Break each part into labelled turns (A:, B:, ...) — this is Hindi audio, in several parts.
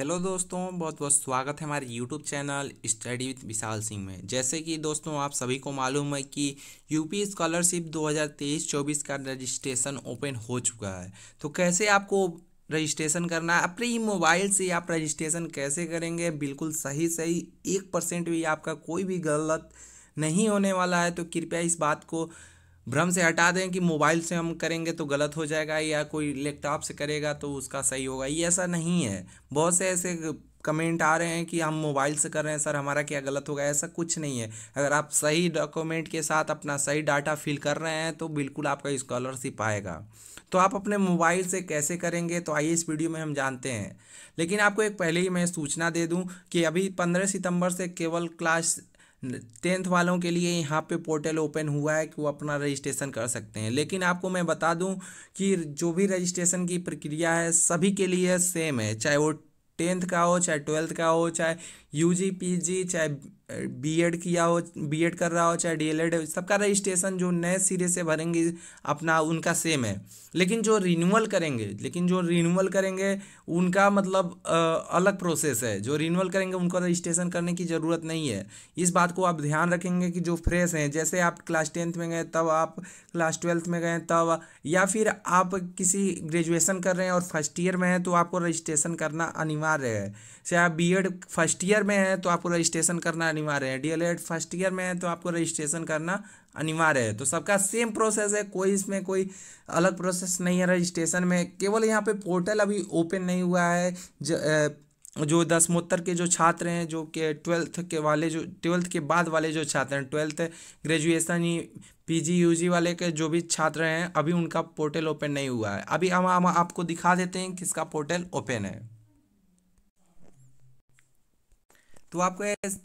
A: हेलो दोस्तों बहुत बहुत स्वागत है हमारे YouTube channel study with Vishal Singh में जैसे कि दोस्तों आप सभी को मालूम है कि यूपी स्कॉलरशिप 2023-24 का रजिस्ट्रेशन ओपन हो चुका है तो कैसे आपको रजिस्ट्रेशन करना है अपने ही मोबाइल से आप रजिस्ट्रेशन कैसे करेंगे बिल्कुल सही सही एक परसेंट भी आपका कोई भी गलत नहीं होने वाला है तो कृपया इस बात को भ्रम से हटा दें कि मोबाइल से हम करेंगे तो गलत हो जाएगा या कोई लैपटॉप से करेगा तो उसका सही होगा ये ऐसा नहीं है बहुत से ऐसे कमेंट आ रहे हैं कि हम मोबाइल से कर रहे हैं सर हमारा क्या गलत होगा ऐसा कुछ नहीं है अगर आप सही डॉक्यूमेंट के साथ अपना सही डाटा फिल कर रहे हैं तो बिल्कुल आपका स्कॉलरशिप आएगा तो आप अपने मोबाइल से कैसे करेंगे तो आइए इस वीडियो में हम जानते हैं लेकिन आपको एक पहले ही मैं सूचना दे दूं कि अभी 15 सितंबर से केवल क्लास टेंथ वालों के लिए यहाँ पे पोर्टल ओपन हुआ है कि वो अपना रजिस्ट्रेशन कर सकते हैं लेकिन आपको मैं बता दूं कि जो भी रजिस्ट्रेशन की प्रक्रिया है सभी के लिए सेम है चाहे वो टेंथ का हो चाहे ट्वेल्थ का हो चाहे यू जी पी जी चाहे बी एड किया हो बी एड कर रहा हो चाहे डी एल एड सबका रजिस्ट्रेशन जो नए सिरे से भरेंगे अपना उनका सेम है लेकिन जो रिन्यूअल करेंगे लेकिन जो रिन्यूअल करेंगे उनका मतलब अलग प्रोसेस है जो रिन्यूअल करेंगे उनको रजिस्ट्रेशन करने की ज़रूरत नहीं है इस बात को आप ध्यान रखेंगे कि जो फ्रेश हैं जैसे आप क्लास टेंथ में गए तब आप क्लास ट्वेल्थ में गए तब या फिर आप किसी ग्रेजुएसन कर रहे हैं और फर्स्ट ईयर में हैं तो आपको रजिस्ट्रेशन करना अनिवार्य है चाहे आप B Ed first year year में है तो आपको रजिस्ट्रेशन करना अनिवार्य है डी फर्स्ट ईयर में है तो आपको रजिस्ट्रेशन करना अनिवार्य है तो सबका सेम प्रोसेस है कोई इसमें कोई अलग प्रोसेस नहीं है रजिस्ट्रेशन में केवल यहाँ पे पोर्टल अभी ओपन नहीं हुआ है ज, जो दसमोत्तर के जो छात्र हैं जो के ट्वेल्थ के वाले जो ट्वेल्थ के बाद वाले जो छात्र हैं ट्वेल्थ ग्रेजुएशन ही पीजी यूजी वाले के जो भी छात्र हैं अभी उनका पोर्टल ओपन नहीं हुआ है अभी हम आपको दिखा देते हैं किसका पोर्टल ओपन है तो आपको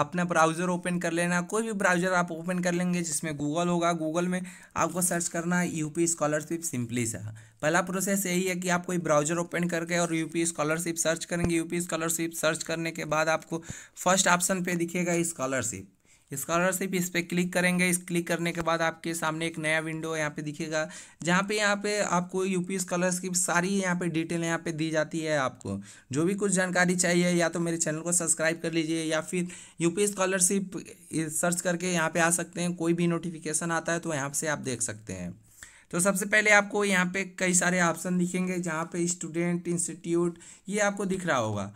A: अपना ब्राउज़र ओपन कर लेना कोई भी ब्राउज़र आप ओपन कर लेंगे जिसमें गूगल होगा गूगल में आपको सर्च करना यू स्कॉलरशिप सिंपली सा पहला प्रोसेस यही है कि आप कोई ब्राउज़र ओपन करके और यू स्कॉलरशिप सर्च करेंगे यू स्कॉलरशिप सर्च करने के बाद आपको फर्स्ट ऑप्शन पे दिखेगा स्कॉलरशिप स्कॉलरशिप इस पर क्लिक करेंगे इस क्लिक करने के बाद आपके सामने एक नया विंडो यहाँ पे दिखेगा जहाँ पे यहाँ पे आपको यूपी स्कॉलरशिप सारी यहाँ पे डिटेल यहाँ पे दी जाती है आपको जो भी कुछ जानकारी चाहिए या तो मेरे चैनल को सब्सक्राइब कर लीजिए या फिर यूपी स्कॉलरशिप सर्च करके यहाँ पर आ सकते हैं कोई भी नोटिफिकेशन आता है तो यहाँ से आप देख सकते हैं तो सबसे पहले आपको यहाँ पे कई सारे ऑप्शन दिखेंगे जहाँ पे स्टूडेंट इंस्टीट्यूट ये आपको दिख रहा होगा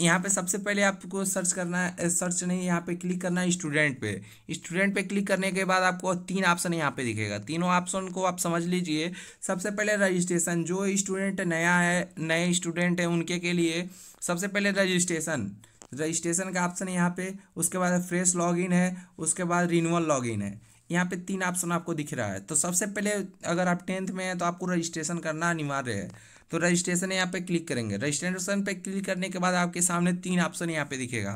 A: यहाँ पे सबसे पहले आपको सर्च करना है सर्च नहीं यहाँ पे क्लिक करना है स्टूडेंट पे स्टूडेंट पे क्लिक करने के बाद आपको तीन ऑप्शन यहाँ पे दिखेगा तीनों ऑप्शन को आप समझ लीजिए सबसे पहले रजिस्ट्रेशन जो स्टूडेंट नया है नए स्टूडेंट है उनके के लिए सबसे पहले रजिस्ट्रेशन रजिस्ट्रेशन का ऑप्शन यहाँ पे उसके बाद फ्रेश लॉगिन है उसके बाद रिनअल लॉगिन है यहाँ पे तीन ऑप्शन आपको दिख रहा है तो सबसे पहले अगर आप टेंथ में हैं तो आपको रजिस्ट्रेशन करना अनिवार्य है तो रजिस्ट्रेशन यहाँ पे क्लिक करेंगे रजिस्ट्रेशन पे क्लिक करने के बाद आपके सामने तीन ऑप्शन यहाँ पे दिखेगा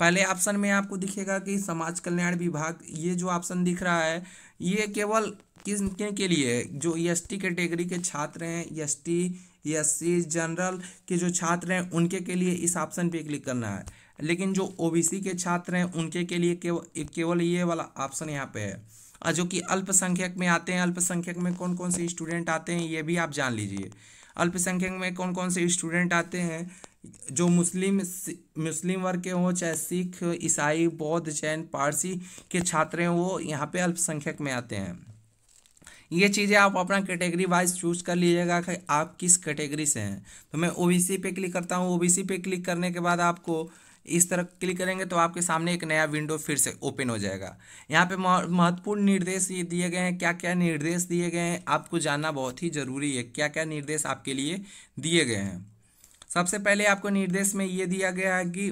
A: पहले ऑप्शन में आपको दिखेगा कि समाज कल्याण विभाग ये जो ऑप्शन दिख रहा है ये केवल किस के लिए जो ई एस कैटेगरी के छात्र हैं एस टी जनरल के जो छात्र हैं उनके के लिए इस ऑप्शन पर क्लिक करना है लेकिन जो ओबीसी के छात्र हैं उनके के लिए केवल केवल ये वाला ऑप्शन यहाँ पे है और जो कि अल्पसंख्यक में आते हैं अल्पसंख्यक में कौन कौन से स्टूडेंट आते हैं ये भी आप जान लीजिए अल्पसंख्यक में कौन कौन से स्टूडेंट आते हैं जो मुस्लिम मुस्लिम वर्ग के हों चाहे सिख ईसाई बौद्ध जैन पारसी के छात्र हैं वो यहाँ पे अल्पसंख्यक में आते हैं ये चीज़ें आप अपना कैटेगरी वाइज चूज़ कर लीजिएगा कि आप किस कैटेगरी से हैं तो मैं ओबीसी पे क्लिक करता हूँ ओबीसी पे क्लिक करने के बाद आपको इस तरह क्लिक करेंगे तो आपके सामने एक नया विंडो फिर से ओपन हो जाएगा यहाँ पे महत्वपूर्ण निर्देश ये दिए गए हैं क्या क्या निर्देश दिए गए हैं आपको जानना बहुत ही ज़रूरी है क्या क्या निर्देश आपके लिए दिए गए हैं सबसे पहले आपको निर्देश में ये दिया गया है कि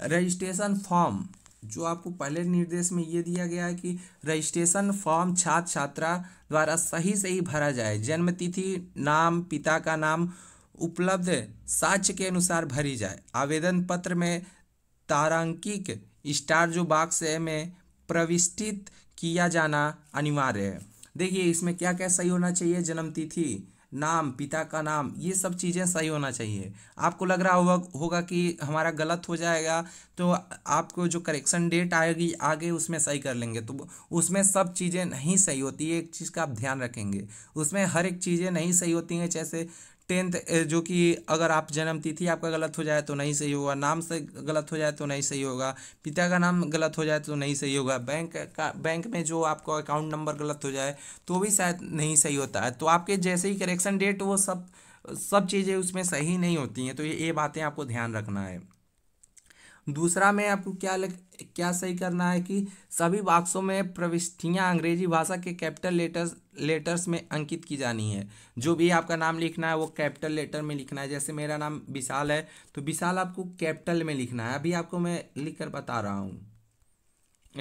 A: रजिस्ट्रेशन फॉर्म जो आपको पहले निर्देश में ये दिया गया है कि रजिस्ट्रेशन फॉर्म छात्र छात्रा द्वारा सही सही भरा जाए जन्मतिथि नाम पिता का नाम उपलब्ध साक्ष्य के अनुसार भरी जाए आवेदन पत्र में तारांकिक स्टार जो बाक्स है में प्रविष्टित किया जाना अनिवार्य है देखिए इसमें क्या क्या सही होना चाहिए जन्म तिथि नाम पिता का नाम ये सब चीज़ें सही होना चाहिए आपको लग रहा होगा होगा कि हमारा गलत हो जाएगा तो आपको जो करेक्शन डेट आएगी आगे उसमें सही कर लेंगे तो उसमें सब चीज़ें नहीं सही होती है एक चीज़ का आप ध्यान रखेंगे उसमें हर एक चीज़ें नहीं सही होती हैं जैसे टेंथ जो कि अगर आप जन्म तिथि आपका गलत हो जाए तो नहीं सही होगा नाम से गलत हो जाए तो नहीं सही होगा पिता का नाम गलत हो जाए तो नहीं सही होगा बैंक का बैंक में जो आपका अकाउंट नंबर गलत हो जाए तो भी शायद नहीं सही होता है तो आपके जैसे ही करेक्शन डेट वो सब सब चीज़ें उसमें सही नहीं होती हैं तो ये ये बातें आपको ध्यान रखना है दूसरा में आपको क्या लग क्या सही करना है कि सभी बाक्सों में प्रविष्टियाँ अंग्रेजी भाषा के कैपिटल लेटर्स लेटर्स में अंकित की जानी है जो भी आपका नाम लिखना है वो कैपिटल लेटर में लिखना है जैसे मेरा नाम विशाल है तो विशाल आपको कैपिटल में लिखना है अभी आपको मैं लिख कर बता रहा हूँ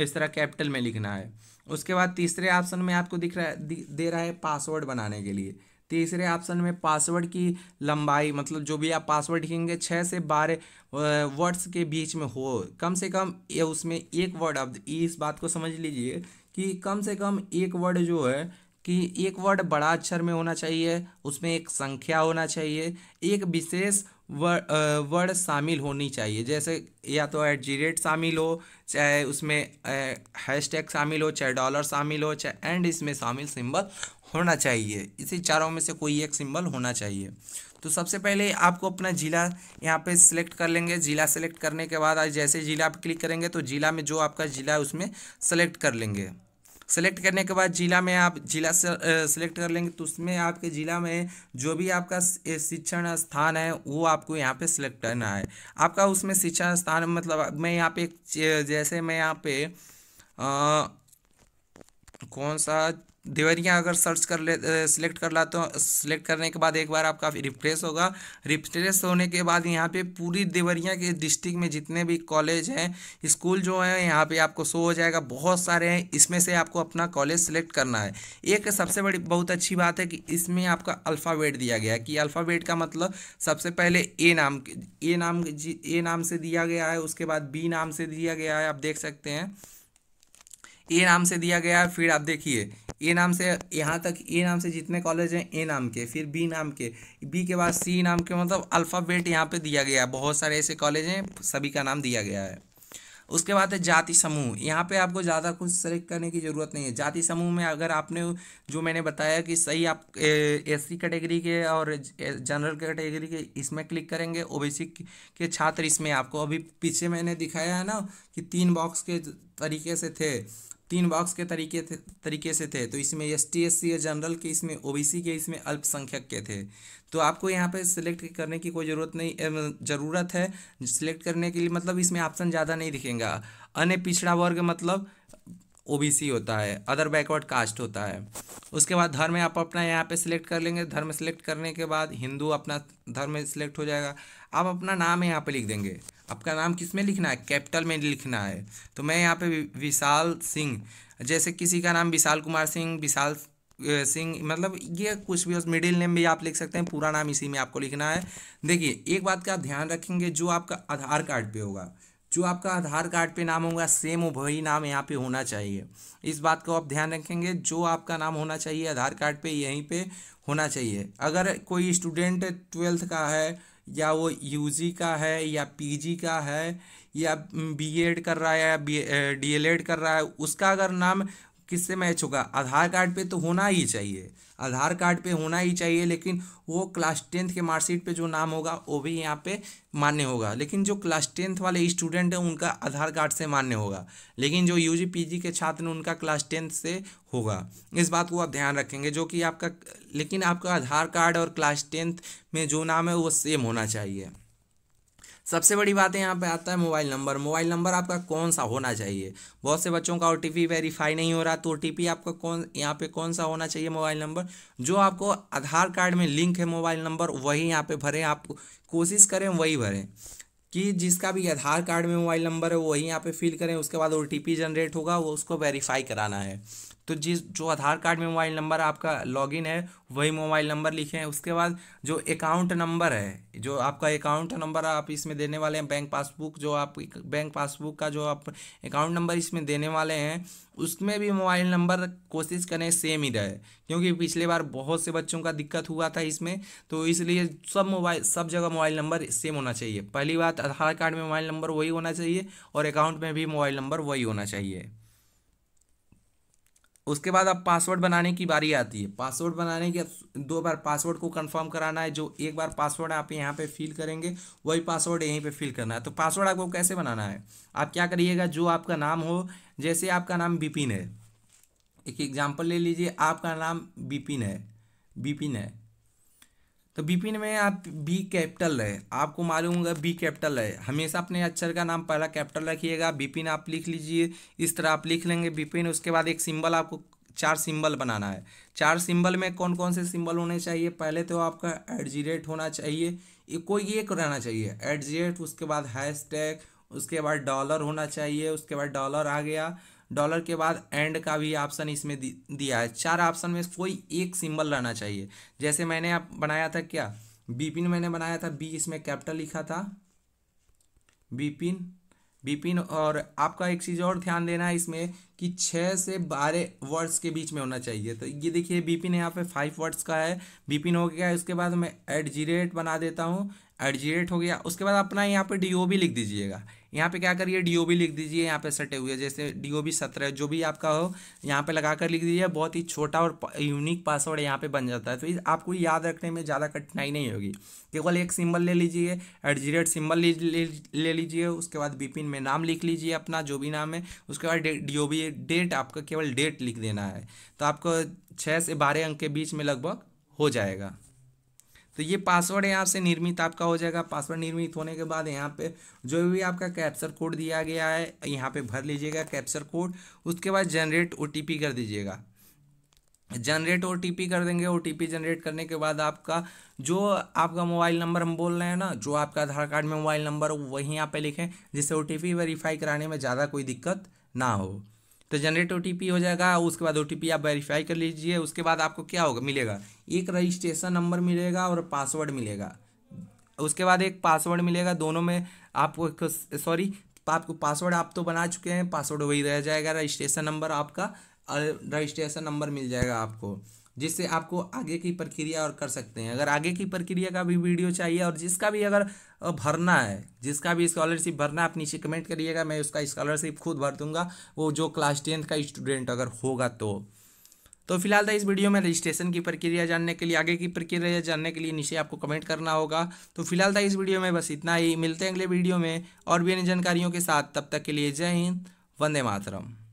A: इस तरह कैपिटल में लिखना है उसके बाद तीसरे ऑप्शन में आपको दिख रहा है दे रहा है पासवर्ड बनाने के लिए तीसरे ऑप्शन में पासवर्ड की लंबाई मतलब जो भी आप पासवर्ड लिखेंगे छः से बारह वर्ड्स के बीच में हो कम से कम ये उसमें एक वर्ड अब इस बात को समझ लीजिए कि कम से कम एक वर्ड जो है कि एक वर्ड बड़ा अक्षर में होना चाहिए उसमें एक संख्या होना चाहिए एक विशेष वर्ड शामिल होनी चाहिए जैसे या तो एट जी रेट शामिल हो चाहे उसमें हैशटैग शामिल हो चाहे डॉलर शामिल हो चाहे एंड इसमें शामिल सिंबल होना चाहिए इसी चारों में से कोई एक सिंबल होना चाहिए तो सबसे पहले आपको अपना ज़िला यहाँ पे सिलेक्ट कर लेंगे ज़िला सेलेक्ट करने के बाद जैसे ज़िला आप क्लिक करेंगे तो ज़िला में जो आपका ज़िला है उसमें सेलेक्ट कर लेंगे सेलेक्ट करने के बाद ज़िला में आप ज़िला सेलेक्ट कर लेंगे तो उसमें आपके ज़िला में जो भी आपका शिक्षण स्थान है वो आपको यहाँ पे सेलेक्ट करना है आपका उसमें शिक्षण स्थान मतलब मैं यहाँ पे जैसे मैं यहाँ पे आ, कौन सा देवरिया अगर सर्च कर ले सिलेक्ट कर लाते हो सिलेक्ट करने के बाद एक बार आपका रिफ्रेश होगा रिफ्रेश होने के बाद यहाँ पे पूरी देवरिया के डिस्ट्रिक्ट में जितने भी कॉलेज हैं स्कूल जो हैं यहाँ पे आपको शो हो जाएगा बहुत सारे हैं इसमें से आपको अपना कॉलेज सेलेक्ट करना है एक सबसे बड़ी बहुत अच्छी बात है कि इसमें आपका अल्फ़ावेट दिया गया है कि अल्फ़ावेट का मतलब सबसे पहले ए नाम ए नाम ए नाम से दिया गया है उसके बाद बी नाम से दिया गया है आप देख सकते हैं ए नाम से दिया गया है फिर आप देखिए ए नाम से यहाँ तक ए नाम से जितने कॉलेज हैं ए नाम के फिर बी नाम के बी के बाद सी नाम के मतलब अल्फ़ाबेट यहाँ पे दिया गया है बहुत सारे ऐसे कॉलेज हैं सभी का नाम दिया गया है उसके बाद है जाति समूह यहाँ पे आपको ज़्यादा कुछ सेलेक्ट करने की ज़रूरत नहीं है जाति समूह में अगर आपने जो मैंने बताया कि सही आप एस सी कैटेगरी के और जनरल कैटेगरी के इसमें क्लिक करेंगे ओबीसी के छात्र इसमें आपको अभी पीछे मैंने दिखाया है ना कि तीन बॉक्स के तरीके से थे तीन बॉक्स के तरीके थे तरीके से थे तो इसमें एस टी एस सी या जनरल के इसमें ओबीसी के इसमें अल्पसंख्यक के थे तो आपको यहाँ पे सिलेक्ट करने की कोई ज़रूरत नहीं ज़रूरत है सिलेक्ट करने के लिए मतलब इसमें ऑप्शन ज़्यादा नहीं दिखेगा अन्य पिछड़ा वर्ग मतलब ओबीसी होता है अदर बैकवर्ड कास्ट होता है उसके बाद धर्म आप अपना यहाँ पे सिलेक्ट कर लेंगे धर्म सिलेक्ट करने के बाद हिंदू अपना धर्म सिलेक्ट हो जाएगा आप अपना नाम यहाँ पे लिख देंगे आपका नाम किस में लिखना है कैपिटल में लिखना है तो मैं यहाँ पे विशाल सिंह जैसे किसी का नाम विशाल कुमार सिंह विशाल सिंह मतलब ये कुछ भी मिडिल नेम भी आप लिख सकते हैं पूरा नाम इसी में आपको लिखना है देखिए एक बात का ध्यान रखेंगे जो आपका आधार कार्ड पे होगा जो आपका आधार कार्ड पे नाम होगा सेम वही नाम यहाँ पे होना चाहिए इस बात को आप ध्यान रखेंगे जो आपका नाम होना चाहिए आधार कार्ड पे यहीं पे होना चाहिए अगर कोई स्टूडेंट ट्वेल्थ का है या वो यूजी का है या पीजी का है या बीएड कर रहा है या बी डीएलएड eh, कर रहा है उसका अगर नाम किससे मैच होगा आधार कार्ड पे तो होना ही चाहिए आधार कार्ड पे होना ही चाहिए लेकिन वो क्लास टेंथ के मार्कशीट पे जो नाम होगा वो भी यहाँ पे मान्य होगा लेकिन जो क्लास टेंथ वाले स्टूडेंट हैं उनका आधार कार्ड से मान्य होगा लेकिन जो यू जी के छात्र हैं उनका क्लास टेंथ से होगा इस बात को आप ध्यान रखेंगे जो कि आपका लेकिन आपका आधार कार्ड और क्लास टेंथ में जो नाम है वो सेम होना चाहिए सबसे बड़ी बात है यहाँ पे आता है मोबाइल नंबर मोबाइल नंबर आपका कौन सा होना चाहिए बहुत से बच्चों का ओ वेरीफाई नहीं हो रहा तो ओ आपका कौन यहाँ पे कौन सा होना चाहिए मोबाइल नंबर जो आपको आधार कार्ड में लिंक है मोबाइल नंबर वही यहाँ पे भरें आप कोशिश करें वही भरें कि जिसका भी आधार कार्ड में मोबाइल नंबर है वही यहाँ पे फिल करें उसके बाद ओ जनरेट होगा वो उसको वेरीफाई कराना है तो जिस जो आधार कार्ड में मोबाइल नंबर आपका लॉगिन है वही मोबाइल नंबर लिखें उसके बाद जो अकाउंट नंबर है जो आपका अकाउंट नंबर आप इसमें देने वाले हैं बैंक पासबुक जो आप बैंक पासबुक का जो आप अकाउंट नंबर इसमें देने वाले हैं उसमें भी मोबाइल नंबर कोशिश करें सेम ही रहे क्योंकि पिछले बार बहुत से बच्चों का दिक्कत हुआ था इसमें तो इसलिए सब मोबाइल सब जगह मोबाइल नंबर सेम होना चाहिए पहली बात आधार कार्ड में मोबाइल नंबर वही होना चाहिए और अकाउंट में भी मोबाइल नंबर वही होना चाहिए उसके बाद अब पासवर्ड बनाने की बारी आती है पासवर्ड बनाने की दो बार पासवर्ड को कंफर्म कराना है जो एक बार पासवर्ड आप यहाँ पे फिल करेंगे वही पासवर्ड यहीं पे फिल करना है तो पासवर्ड आपको कैसे बनाना है आप क्या करिएगा जो आपका नाम हो जैसे आपका नाम बिपिन है एक एग्जाम्पल ले लीजिए आपका नाम बिपिन है बिपिन है तो बिपिन में आप बी कैपिटल है आपको मालूम होगा बी कैपिटल है हमेशा अपने अक्षर का नाम पहला कैपिटल रखिएगा बिपिन आप लिख लीजिए इस तरह आप लिख लेंगे बिपिन उसके बाद एक सिंबल आपको चार सिंबल बनाना है चार सिंबल में कौन कौन से सिंबल होने चाहिए पहले तो आपका एडजीरेट होना चाहिए कोई एक रहना चाहिए एडजीरेट उसके बाद हैश टैग उसके बाद डॉलर होना चाहिए उसके बाद डॉलर आ गया डॉलर के बाद एंड का भी ऑप्शन इसमें दिया है चार ऑप्शन में कोई एक सिंबल रहना चाहिए जैसे मैंने आप बनाया था क्या बीपिन मैंने बनाया था बी इसमें कैपिटल लिखा था बीपिन बीपिन और आपका एक चीज़ और ध्यान देना है इसमें कि छः से बारह वर्ड्स के बीच में होना चाहिए तो ये देखिए बीपिन यहाँ पे फाइव वर्ड्स का है बीपिन हो गया उसके बाद मैं एट जी रेट बना देता हूँ एट जी रेट हो गया उसके बाद अपना यहाँ पे डी ओ भी लिख दीजिएगा यहाँ पे क्या करिए बी लिख दीजिए यहाँ पे सटे हुए जैसे बी सत्रह जो भी आपका हो यहाँ पे लगा कर लिख दीजिए बहुत ही छोटा और यूनिक पासवर्ड यहाँ पे बन जाता है तो आपको याद रखने में ज़्यादा कठिनाई नहीं होगी केवल एक सिंबल ले लीजिए एट जी रेट सिम्बल ले लीजिए उसके बाद बिपिन में नाम लिख लीजिए अपना जो भी नाम है उसके बाद डी ओ बी डेट आपका केवल डेट लिख देना है तो आपको छः से बारह अंक के बीच में लगभग हो जाएगा तो ये पासवर्ड यहाँ से निर्मित आपका हो जाएगा पासवर्ड निर्मित होने के बाद यहाँ पे जो भी आपका कैप्चर कोड दिया गया है यहाँ पे भर लीजिएगा कैप्चर कोड उसके बाद जनरेट ओ कर दीजिएगा जनरेट ओ कर देंगे ओ जनरेट करने के बाद आपका जो आपका मोबाइल नंबर हम बोल रहे हैं ना जो आपका आधार कार्ड में मोबाइल नंबर वहीं यहाँ पर लिखें जिससे ओ वेरीफाई कराने में ज़्यादा कोई दिक्कत ना हो तो जनरेट ओ हो जाएगा उसके बाद ओ आप वेरीफाई कर लीजिए उसके बाद आपको क्या होगा मिलेगा एक रजिस्ट्रेशन नंबर मिलेगा और पासवर्ड मिलेगा उसके बाद एक पासवर्ड मिलेगा दोनों में आपको सॉरी आपको पासवर्ड आप तो बना चुके हैं पासवर्ड वही रह जाएगा रजिस्ट्रेशन नंबर आपका रजिस्ट्रेशन नंबर मिल जाएगा आपको जिससे आपको आगे की प्रक्रिया और कर सकते हैं अगर आगे की प्रक्रिया का भी वीडियो चाहिए और जिसका भी अगर भरना है जिसका भी स्कॉलरशिप भरना आप नीचे कमेंट करिएगा मैं उसका स्कॉलरशिप खुद भर दूंगा वो जो क्लास टेंथ का स्टूडेंट अगर होगा तो तो फिलहाल था इस वीडियो में रजिस्ट्रेशन की प्रक्रिया जानने के लिए आगे की प्रक्रिया जानने के लिए नीचे आपको कमेंट करना होगा तो फिलहाल था इस वीडियो में बस इतना ही मिलते हैं अगले वीडियो में और भी अन्य जानकारियों के साथ तब तक के लिए जय हिंद वंदे मातरम